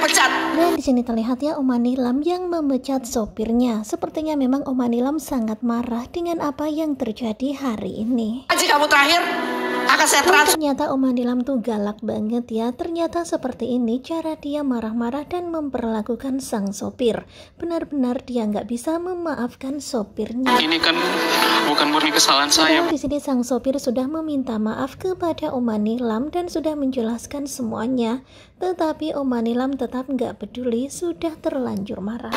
pecat. Dan di sini terlihat ya Oma Nilam yang memecat sopirnya. Sepertinya memang Oma Nilam sangat marah dengan apa yang terjadi hari ini. Aji kamu terakhir akan saya Ternyata Oma Nilam tuh galak banget ya. Ternyata seperti ini cara dia marah-marah dan memperlakukan sang sopir. Benar-benar dia nggak bisa memaafkan sopirnya. Ini kan bukan murni kesalahan saya. Di sini sang sopir sudah meminta maaf kepada Omani Lam dan sudah menjelaskan semuanya, tetapi Omani Lam tetap nggak peduli, sudah terlanjur marah.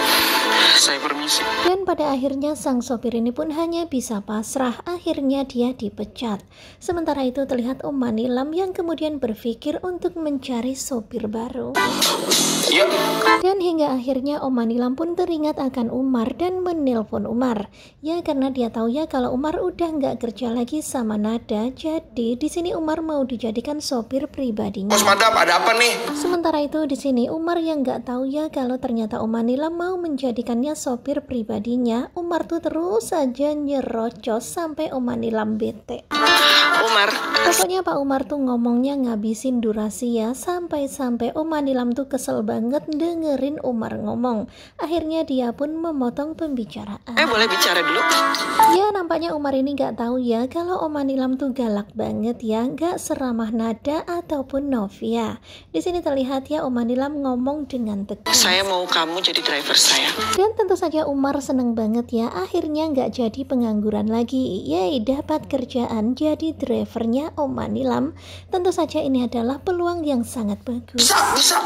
Saya permisi. Dan pada akhirnya sang sopir ini pun hanya bisa pasrah, akhirnya dia dipecat. Sementara itu terlihat Omani Lam yang kemudian berpikir untuk mencari sopir baru. Ya. Dan hingga akhirnya Omani Lam pun teringat akan Umar dan menelpon Umar. Ya karena dia tahu ya kalau kalau Umar udah nggak kerja lagi sama Nada, jadi di sini Umar mau dijadikan sopir pribadinya. Bos Madap, ada apa nih? Sementara itu di sini Umar yang nggak tahu ya kalau ternyata Omanila mau menjadikannya sopir pribadinya. Umar tuh terus saja nyerocos sampai Omanila bete. Pak Umar. Pokoknya Pak Umar tuh ngomongnya ngabisin durasi ya sampai-sampai Oma Nilam tuh kesel banget dengerin Umar ngomong. Akhirnya dia pun memotong pembicaraan. Eh boleh bicara dulu? Ya nampaknya Umar ini nggak tahu ya kalau Oma Nilam tuh galak banget ya nggak seramah Nada ataupun Novia. Di sini terlihat ya Oma Nilam ngomong dengan tegas. Saya mau kamu jadi driver saya. Dan tentu saja Umar seneng banget ya akhirnya nggak jadi pengangguran lagi. Yay dapat kerjaan jadi driver drivernya Oman Nilam, tentu saja ini adalah peluang yang sangat bagus. Bisa, bisa,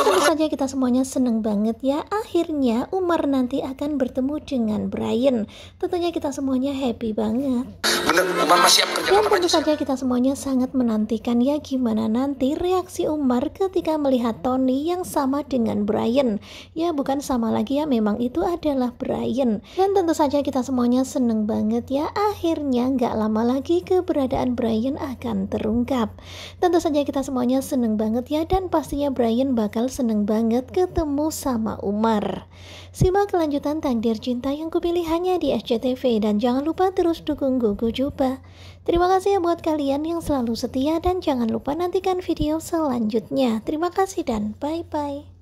tentu saja kita semuanya seneng banget ya, akhirnya Umar nanti akan bertemu dengan Brian. Tentunya kita semuanya happy banget. Bener, masih Dan tentu saja kita semuanya sangat menantikan ya gimana nanti reaksi Umar ketika melihat Tony yang sama dengan Brian. Ya bukan sama lagi ya, memang itu adalah Brian. Dan tentu saja kita semuanya seneng banget ya, akhirnya nggak lama lagi keberadaan Brian akan terungkap. Tentu saja kita semuanya seneng banget ya dan pastinya Brian bakal seneng banget ketemu sama Umar. Simak kelanjutan takdir cinta yang kupilih hanya di SCTV dan jangan lupa terus dukung Gogo Juba. Terima kasih ya buat kalian yang selalu setia dan jangan lupa nantikan video selanjutnya. Terima kasih dan bye-bye.